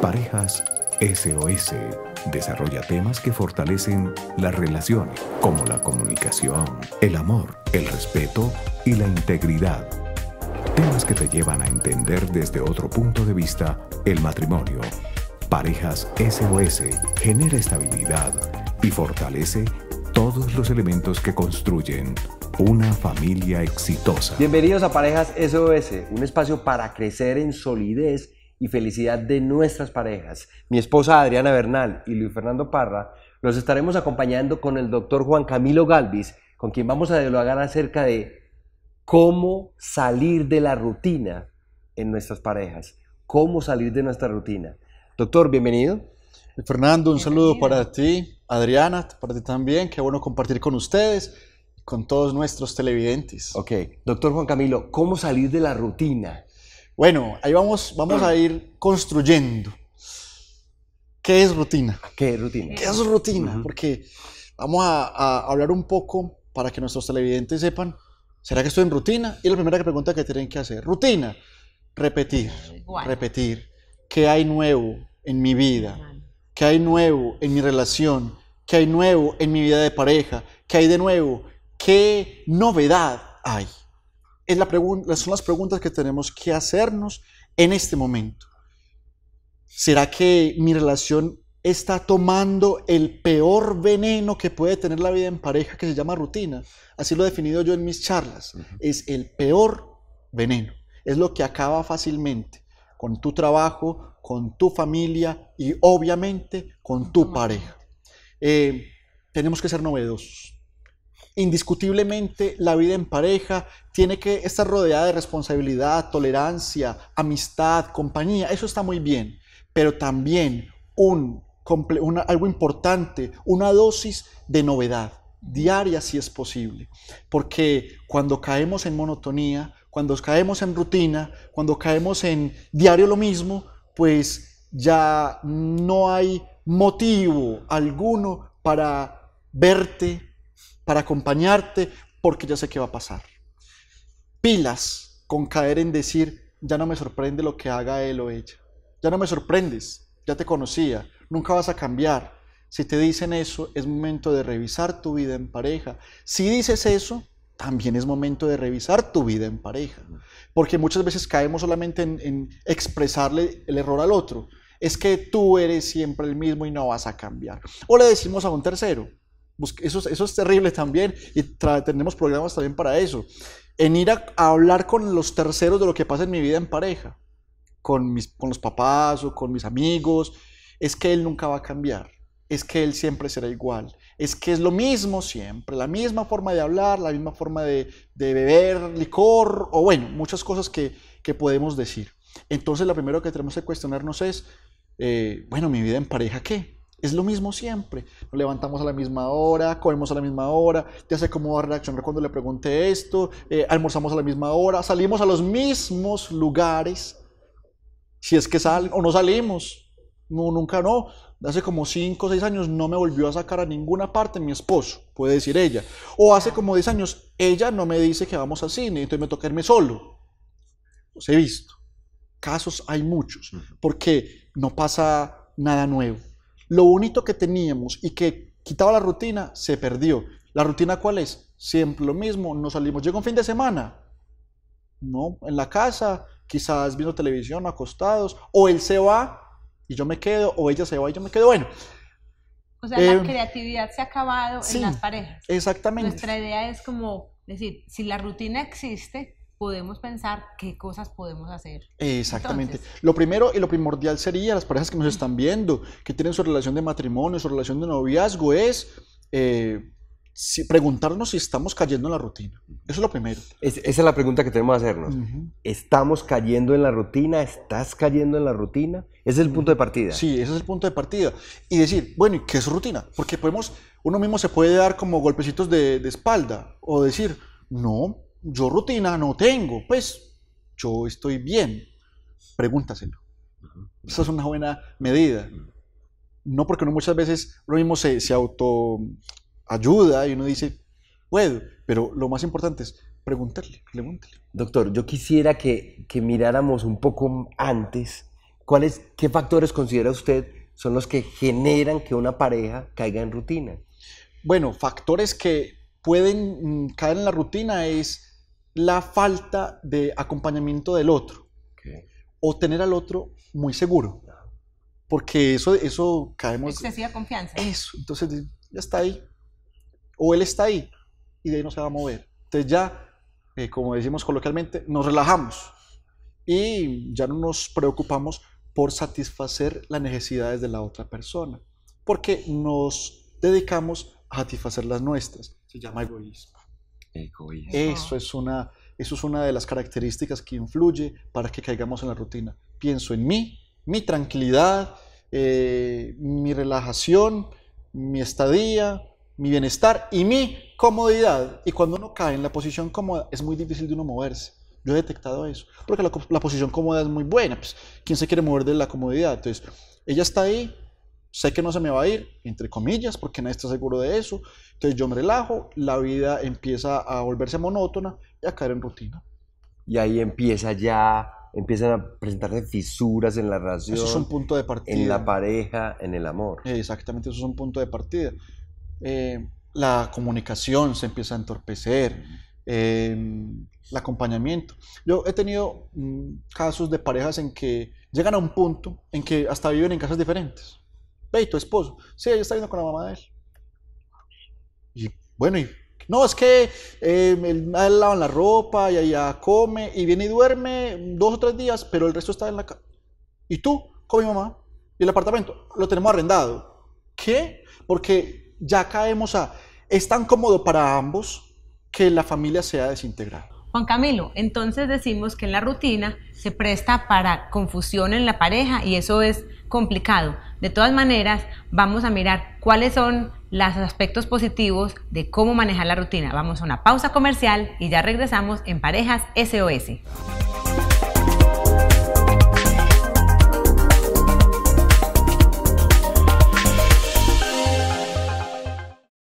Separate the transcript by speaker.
Speaker 1: Parejas SOS desarrolla temas que fortalecen la relación, como la comunicación, el amor, el respeto y la integridad. Temas que te llevan a entender desde otro punto de vista el matrimonio. Parejas SOS genera estabilidad y fortalece todos los elementos que construyen una familia exitosa. Bienvenidos a Parejas SOS, un espacio para crecer en solidez y felicidad de nuestras parejas. Mi esposa Adriana Bernal y Luis Fernando Parra los estaremos acompañando con el doctor Juan Camilo Galvis, con quien vamos a dialogar acerca de cómo salir de la rutina en nuestras parejas, cómo salir de nuestra
Speaker 2: rutina. Doctor, bienvenido. Fernando, un saludo para ti, Adriana, para ti también, qué bueno compartir con ustedes con todos nuestros televidentes. Ok, doctor Juan Camilo, ¿cómo salir de la rutina? Bueno, ahí vamos, vamos a ir construyendo. ¿Qué es rutina? ¿Qué es rutina? ¿Qué es rutina? Porque vamos a, hablar un poco para que nuestros televidentes sepan, ¿será que estoy en rutina? Y la primera pregunta que tienen que hacer, rutina, repetir, repetir, ¿qué hay nuevo en mi vida? ¿Qué hay nuevo en mi relación? ¿Qué hay nuevo en mi vida de pareja? ¿Qué hay de nuevo? ¿Qué novedad hay? es la son las preguntas que tenemos que hacernos en este momento. ¿Será que mi relación está tomando el peor veneno que puede tener la vida en pareja, que se llama rutina? Así lo he definido yo en mis charlas. Es el peor veneno. Es lo que acaba fácilmente con tu trabajo, con tu familia y obviamente con tu pareja. Eh, tenemos que ser novedosos. Indiscutiblemente, la vida en pareja tiene que estar rodeada de responsabilidad, tolerancia, amistad, compañía. Eso está muy bien, pero también un, algo importante, una dosis de novedad diaria si es posible. Porque cuando caemos en monotonía, cuando caemos en rutina, cuando caemos en diario lo mismo, pues ya no hay motivo alguno para verte, para acompañarte porque ya sé qué va a pasar. Pilas con caer en decir, ya no me sorprende lo que haga él o ella. Ya no me sorprendes, ya te conocía, nunca vas a cambiar. Si te dicen eso, es momento de revisar tu vida en pareja. Si dices eso, también es momento de revisar tu vida en pareja. Porque muchas veces caemos solamente en, en, expresarle el error al otro. Es que tú eres siempre el mismo y no vas a cambiar. O le decimos a un tercero, eso, eso es terrible también y tenemos programas también para eso. En ir a, hablar con los terceros de lo que pasa en mi vida en pareja, con, mis, con los papás o con mis amigos, es que él nunca va a cambiar, es que él siempre será igual, es que es lo mismo siempre, la misma forma de hablar, la misma forma de, beber licor o bueno, muchas cosas que, que podemos decir. Entonces, lo primero que tenemos que cuestionarnos es, eh, bueno, mi vida en pareja, ¿qué? Es lo mismo siempre. Nos levantamos a la misma hora, comemos a la misma hora, ya sé cómo va a reaccionar cuando le pregunté esto, eh, almorzamos a la misma hora, salimos a los mismos lugares. Si es que salen o no salimos, no, nunca no. Hace como 5 o 6 años no me volvió a sacar a ninguna parte mi esposo, puede decir ella. O hace como 10 años ella no me dice que vamos al cine, entonces me toca irme solo. Los he visto. Casos hay muchos, porque no pasa nada nuevo. Lo bonito que teníamos y que quitaba la rutina, se perdió. ¿La rutina cuál es? Siempre lo mismo, nos salimos. Llega un fin de semana, ¿no? En la casa, quizás viendo televisión, acostados, o él se va y yo me quedo, o ella se va y yo me quedo. Bueno.
Speaker 1: O sea, la eh, creatividad se ha acabado en las parejas.
Speaker 2: Exactamente. Nuestra
Speaker 1: idea es como decir, si la rutina existe, podemos pensar qué cosas podemos hacer.
Speaker 2: Exactamente. lo primero y lo primordial sería las parejas que nos están viendo, que tienen su relación de matrimonio, su relación de noviazgo, es eh, preguntarnos si estamos cayendo en la rutina. Eso es lo primero. esa es la pregunta
Speaker 1: que tenemos que hacernos. ¿Estamos cayendo en la rutina? ¿Estás cayendo en la rutina? Ese
Speaker 2: es el punto de partida. Sí, ese es el punto de partida. Y decir, bueno, ¿y qué es rutina? Porque podemos, uno mismo se puede dar como golpecitos de, de espalda o decir, no, yo rutina no tengo, pues yo estoy bien. Pregúntaselo. Esa es una buena medida. No porque no muchas veces lo mismo se, se ayuda y uno dice, puedo, pero lo más importante es preguntarle, pregúntele. Doctor, yo quisiera que, miráramos un poco antes ¿cuáles, qué factores considera usted son los que generan que una pareja caiga en rutina? Bueno, factores que pueden mm, caer en la rutina es la falta de acompañamiento del otro o tener al otro muy seguro. Porque eso, eso caemos... Excesiva confianza. Eso, entonces ya está ahí. O él está ahí y de ahí no se va a mover. Entonces ya, eh, como decimos coloquialmente, nos relajamos y ya no nos preocupamos por satisfacer las necesidades de la otra persona, porque nos dedicamos a satisfacer las nuestras llama egoísmo. Egoísmo. Eso es una, eso es una de las características que influye para que caigamos en la rutina. Pienso en mí, mi tranquilidad, eh, mi relajación, mi estadía, mi bienestar y mi comodidad. Y cuando uno cae en la posición cómoda, es muy difícil de uno moverse. Yo he detectado eso, porque la, posición cómoda es muy buena. Pues, ¿Quién se quiere mover de la comodidad? Entonces, ella está ahí, sé que no se me va a ir, entre comillas, porque nadie está seguro de eso. Entonces yo me relajo, la vida empieza a volverse monótona y a caer en rutina.
Speaker 1: Y ahí empieza ya, empiezan a presentarse fisuras en la relación. Eso es un
Speaker 2: punto de partida. En la pareja, en el amor. Exactamente, eso es un punto de partida. Eh, la comunicación se empieza a entorpecer. Em, el acompañamiento. Yo he tenido mm, casos de parejas en que llegan a un punto en que hasta viven en casas diferentes. Ve, tu esposo. Sí, ella está viendo con la mamá de él. Y bueno, y no, es que eh, él, lava la ropa y allá come y viene y duerme dos o tres días, pero el resto está en la casa. ¿Y tú? Con mi mamá. Y el apartamento lo tenemos arrendado. ¿Qué? Porque ya caemos a, es tan cómodo para ambos que la familia se ha desintegrado.
Speaker 1: Juan Camilo, entonces decimos que la rutina se presta para confusión en la pareja y eso es complicado. De todas maneras, vamos a mirar cuáles son los aspectos positivos de cómo manejar la rutina. Vamos a una pausa comercial y ya regresamos en Parejas SOS.